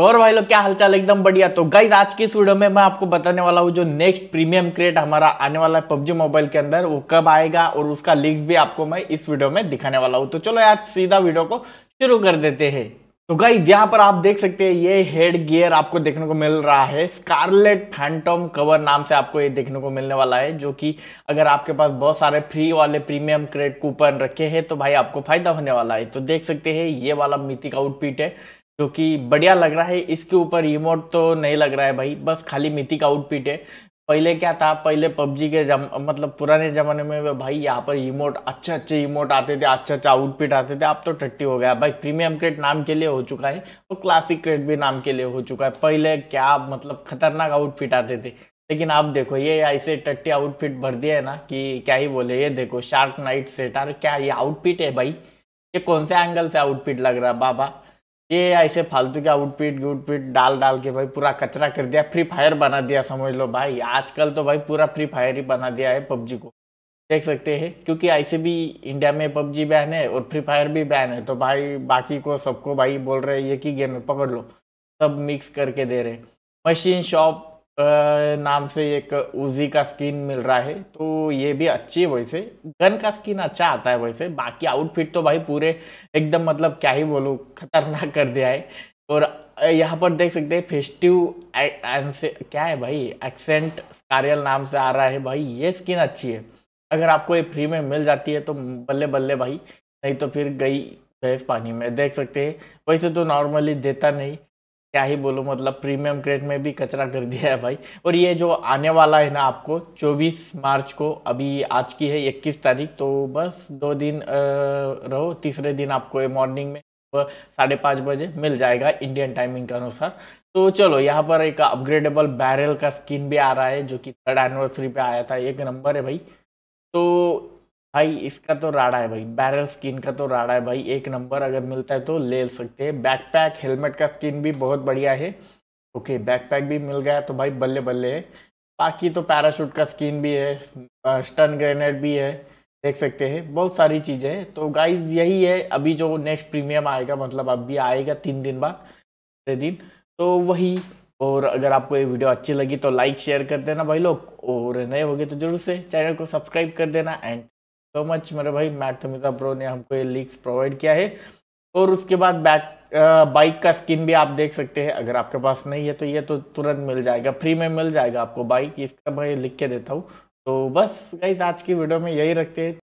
और भाई लोग क्या हालचाल एकदम बढ़िया तो गाइज आज की इस वीडियो में मैं आपको बताने वाला हूँ जो नेक्स्ट प्रीमियम क्रिएट हमारा आने वाला है पबजी मोबाइल के अंदर वो कब आएगा और उसका लिंक्स भी आपको मैं इस वीडियो में दिखाने वाला हूँ तो चलो यार सीधा वीडियो को शुरू कर देते हैं तो गाइज यहाँ पर आप देख सकते हैं ये हेड गियर आपको देखने को मिल रहा है स्कारलेट फैंटम कवर नाम से आपको ये देखने को मिलने वाला है जो कि अगर आपके पास बहुत सारे फ्री वाले प्रीमियम क्रेड कूपन रखे हैं तो भाई आपको फायदा होने वाला है तो देख सकते हैं ये वाला मिथिक आउटपिट है क्योंकि बढ़िया लग रहा है इसके ऊपर रिमोट तो नहीं लग रहा है भाई बस खाली का आउटफिट है पहले क्या था पहले पबजी के जम मतलब पुराने ज़माने में भाई यहाँ पर रिमोट अच्छे अच्छे रिमोट आते थे अच्छा अच्छा आउटपिट आते थे अब तो टट्टी हो गया भाई प्रीमियम क्रेट नाम के लिए हो चुका है और क्लासिक क्रेट भी नाम के लिए हो चुका है पहले क्या मतलब खतरनाक आउटफिट आते थे लेकिन आप देखो ये ऐसे टट्टी आउटफिट भर दिया है ना कि क्या ही बोले ये देखो शार्क नाइट सेटार क्या ये आउटफिट है भाई ये कौन से एंगल से आउटफिट लग रहा है बाबा ये ऐसे फालतू के आउटपिट गुटफिट डाल डाल के भाई पूरा कचरा कर दिया फ्री फायर बना दिया समझ लो भाई आजकल तो भाई पूरा फ्री फायर ही बना दिया है पबजी को देख सकते हैं क्योंकि ऐसे भी इंडिया में पबजी बैन है और फ्री फायर भी बैन है तो भाई बाकी को सबको भाई बोल रहे हैं ये कि गेम है पकड़ लो सब मिक्स करके दे रहे मशीन शॉप नाम से एक उजी का स्किन मिल रहा है तो ये भी अच्छी है वैसे गन का स्किन अच्छा आता है वैसे बाकी आउटफिट तो भाई पूरे एकदम मतलब क्या ही बोलूँ खतरनाक कर दिया है और यहाँ पर देख सकते हैं फेस्टिव क्या है भाई एक्सेंट कारियल नाम से आ रहा है भाई ये स्किन अच्छी है अगर आपको ये फ्री में मिल जाती है तो बल्ले बल्ले भाई नहीं तो फिर गई भैंस पानी में देख सकते हैं वैसे तो नॉर्मली देता नहीं क्या ही बोलूँ मतलब प्रीमियम ग्रेड में भी कचरा कर दिया है भाई और ये जो आने वाला है ना आपको 24 मार्च को अभी आज की है 21 तारीख तो बस दो दिन रहो तीसरे दिन आपको ये मॉर्निंग में साढ़े पाँच बजे मिल जाएगा इंडियन टाइमिंग के अनुसार तो चलो यहाँ पर एक अपग्रेडेबल बैरल का स्किन भी आ रहा है जो कि थर्ड एनिवर्सरी पर आया था एक नंबर है भाई तो भाई इसका तो राड़ा है भाई बैरल स्किन का तो राड़ा है भाई एक नंबर अगर मिलता है तो ले सकते हैं बैकपैक हेलमेट का स्किन भी बहुत बढ़िया है ओके बैकपैक भी मिल गया तो भाई बल्ले बल्ले है बाकी तो पैराशूट का स्किन भी है स्टन ग्रेनेड भी है देख सकते हैं बहुत सारी चीज़ें हैं तो गाइज यही है अभी जो नेक्स्ट प्रीमियम आएगा मतलब अभी आएगा तीन दिन बाद दिन तो वही और अगर आपको ये वीडियो अच्छी लगी तो लाइक शेयर कर देना भाई लोग और नए हो गए तो जरूर से चैनल को सब्सक्राइब कर देना एंड सो मच मेरे भाई मैट थमिजा प्रो ने हमको ये लीक्स प्रोवाइड किया है और उसके बाद बैक बाइक uh, का स्किन भी आप देख सकते हैं अगर आपके पास नहीं है तो ये तो तुरंत मिल जाएगा फ्री में मिल जाएगा आपको बाइक इसका मैं लिख के देता हूँ तो बस गाइज आज की वीडियो में यही रखते हैं